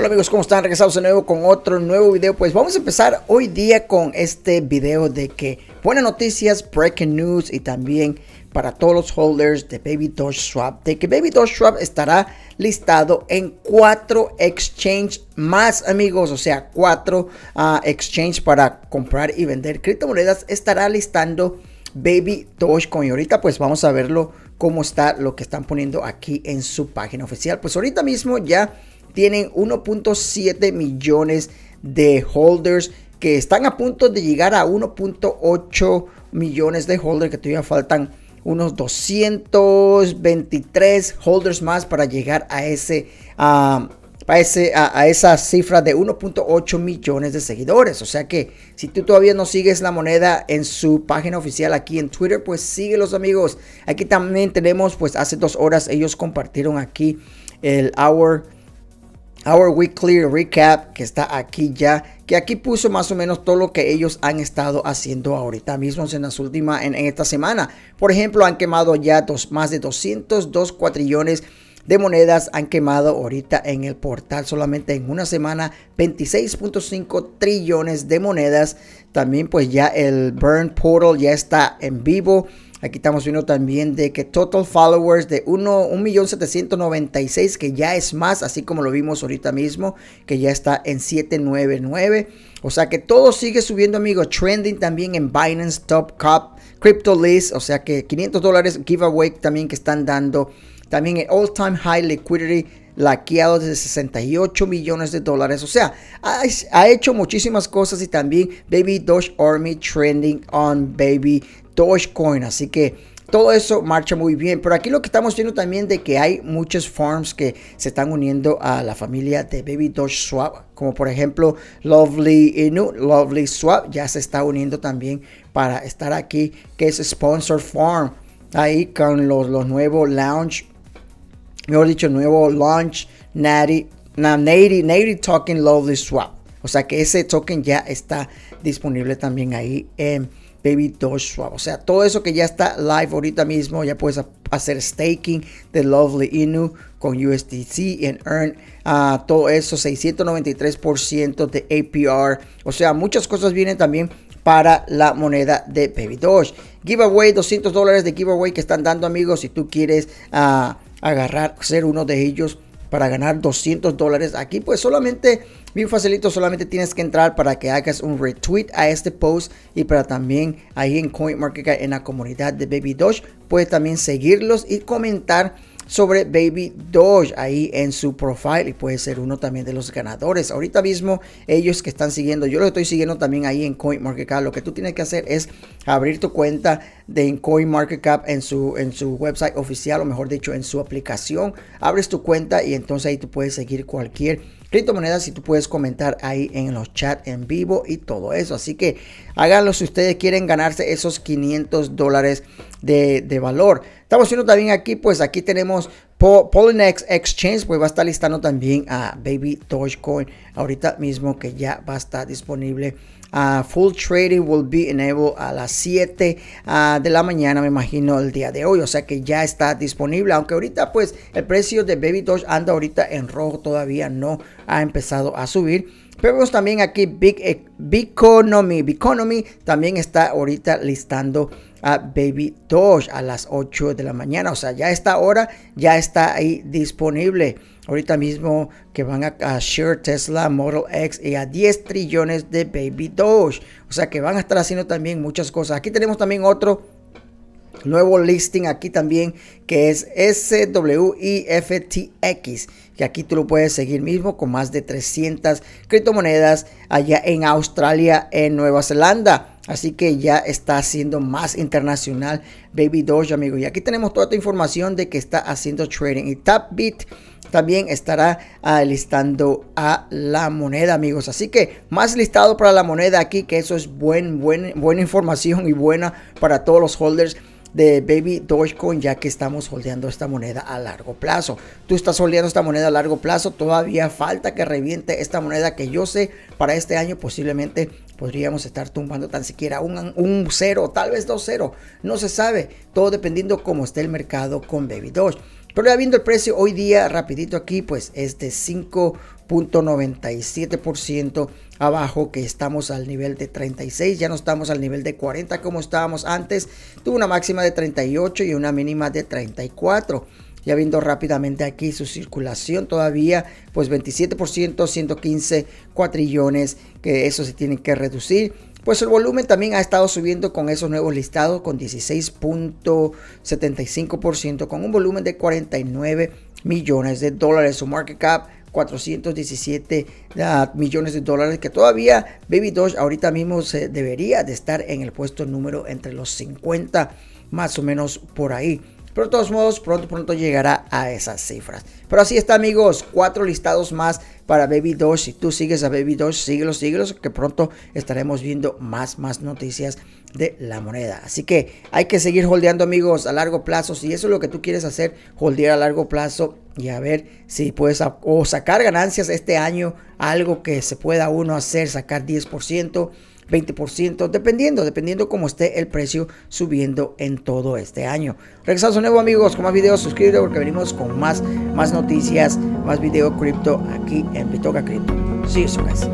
Hola amigos, ¿cómo están? Regresados de nuevo con otro nuevo video. Pues vamos a empezar hoy día con este video de que buenas noticias, breaking news y también para todos los holders de Baby Doge Swap, de que Baby Doge Swap estará listado en cuatro exchanges más amigos, o sea, cuatro ah, exchanges para comprar y vender criptomonedas estará listando Baby Dogecoin. Y ahorita pues vamos a verlo cómo está lo que están poniendo aquí en su página oficial. Pues ahorita mismo ya tienen 1.7 millones de holders que están a punto de llegar a 1.8 millones de holders que todavía faltan unos 223 holders más para llegar a ese, a, esa cifra de 1.8 millones de seguidores. O sea que si tú todavía no sigues la moneda en su página oficial aquí en Twitter, pues síguelos amigos. Aquí también tenemos, pues hace dos horas ellos compartieron aquí el hour. Our Weekly Recap, que está aquí ya, que aquí puso más o menos todo lo que ellos han estado haciendo ahorita mismo en las últimas, en, esta semana. Por ejemplo, han quemado ya dos, más de 202 cuatrillones de monedas han quemado ahorita en el portal solamente en una semana 26.5 trillones de monedas. También pues ya el Burn Portal ya está en vivo Aquí estamos viendo también de que total followers de 1.796, que ya es más, así como lo vimos ahorita mismo, que ya está en 799. O sea que todo sigue subiendo, amigos. Trending también en Binance Top Cup, Crypto List, o sea que 500 dólares giveaway también que están dando. También en all time high liquidity laqueado de 68 millones de dólares. O sea, ha, hecho muchísimas cosas y también Baby Doge Army trending on Baby Dogecoin. Así que todo eso marcha muy bien. Pero aquí lo que estamos viendo también de que hay muchos farms que se están uniendo a la familia de Baby Doge Swap. Como por ejemplo Lovely Inu, Lovely Swap ya se está uniendo también para estar aquí, que es Sponsor Farm. Ahí con los, los nuevos lounge mejor dicho, nuevo Launch na Natty Token Lovely Swap. O sea que ese token ya está disponible también ahí en Baby Doge Swap. O sea, todo eso que ya está live ahorita mismo, ya puedes hacer staking de Lovely Inu con USDC y Earn. Uh, todo eso, 693% de APR. O sea, muchas cosas vienen también para la moneda de Baby Doge. Giveaway, 200 dólares de giveaway que están dando amigos. Si tú quieres... Ah, agarrar, ser uno de ellos para ganar 200 dólares. Aquí pues solamente, bien facilito, solamente tienes que entrar para que hagas un retweet a este post y para también ahí en CoinMarketCap en la comunidad de Baby Doge, puedes también seguirlos y comentar sobre Baby Doge ahí en su profile y puede ser uno también de los ganadores. Ahorita mismo ellos que están siguiendo, yo lo estoy siguiendo también ahí en CoinMarketCap, lo que tú tienes que hacer es abrir tu cuenta de CoinMarketCap en su, en su website oficial o mejor dicho en su aplicación. Abres tu cuenta y entonces ahí tú puedes seguir cualquier criptomonedas si tú puedes comentar ahí en los chats en vivo y todo eso. Así que háganlo si ustedes quieren ganarse esos 500 dólares de, de valor. Estamos viendo también aquí, pues aquí tenemos Polynex Exchange pues va a estar listando también a Baby Dogecoin ahorita mismo que ya va a estar disponible. a ah, full trading will be enabled a las 7 ah, de la mañana, me imagino, el día de hoy. O sea que ya está disponible. Aunque ahorita, pues, el precio de Baby Doge anda ahorita en rojo, todavía no ha empezado a subir vemos también aquí Big Economy. Economy también está ahorita listando a Baby Doge a las 8 de la mañana. O sea, ya esta hora ya está ahí disponible. Ahorita mismo que van a, a Share Tesla Model X y a 10 trillones de Baby Doge. O sea que van a estar haciendo también muchas cosas. Aquí tenemos también otro Nuevo listing aquí también que es SWIFTX, Y aquí tú lo puedes seguir mismo con más de 300 criptomonedas allá en Australia, en Nueva Zelanda. Así que ya está siendo más internacional Baby Doge, amigos Y aquí tenemos toda esta información de que está haciendo trading. Y Tapbit también estará ah, listando a la moneda, amigos. Así que más listado para la moneda aquí, que eso es buen, buen, buena información y buena para todos los holders de Baby Dogecoin ya que estamos holdeando esta moneda a largo plazo. Tú estás holdeando esta moneda a largo plazo, todavía falta que reviente esta moneda que yo sé para este año posiblemente podríamos estar tumbando tan siquiera un, un cero, tal vez dos cero, no se sabe, todo dependiendo cómo esté el mercado con Baby Doge. Pero ya viendo el precio hoy día, rapidito aquí, pues es de 5 0.97% abajo, que estamos al nivel de 36, ya no estamos al nivel de 40 como estábamos antes. Tuvo una máxima de 38 y una mínima de 34. Ya viendo rápidamente aquí su circulación todavía, pues 27%, 115 cuatrillones, que eso se tiene que reducir. Pues el volumen también ha estado subiendo con esos nuevos listados, con 16.75%, con un volumen de 49 millones de dólares. Su market cap 417 millones de dólares, que todavía Baby Doge ahorita mismo debería de estar en el puesto número entre los 50, más o menos por ahí. Pero de todos modos, pronto, pronto llegará a esas cifras. Pero así está, amigos, cuatro listados más para Baby Doge, Si tú sigues a Baby Doge, siglos siglos, que pronto estaremos viendo más, más noticias de la moneda. Así que hay que seguir holdeando, amigos, a largo plazo. Si eso es lo que tú quieres hacer, holdear a largo plazo y a ver si puedes o sacar ganancias este año, algo que se pueda uno hacer, sacar 10%. 20%, dependiendo, dependiendo cómo esté el precio subiendo en todo este año. Regresamos de nuevo amigos con más videos, suscríbete porque venimos con más, más noticias, más video cripto aquí en Pitoca Cripto. See you guys.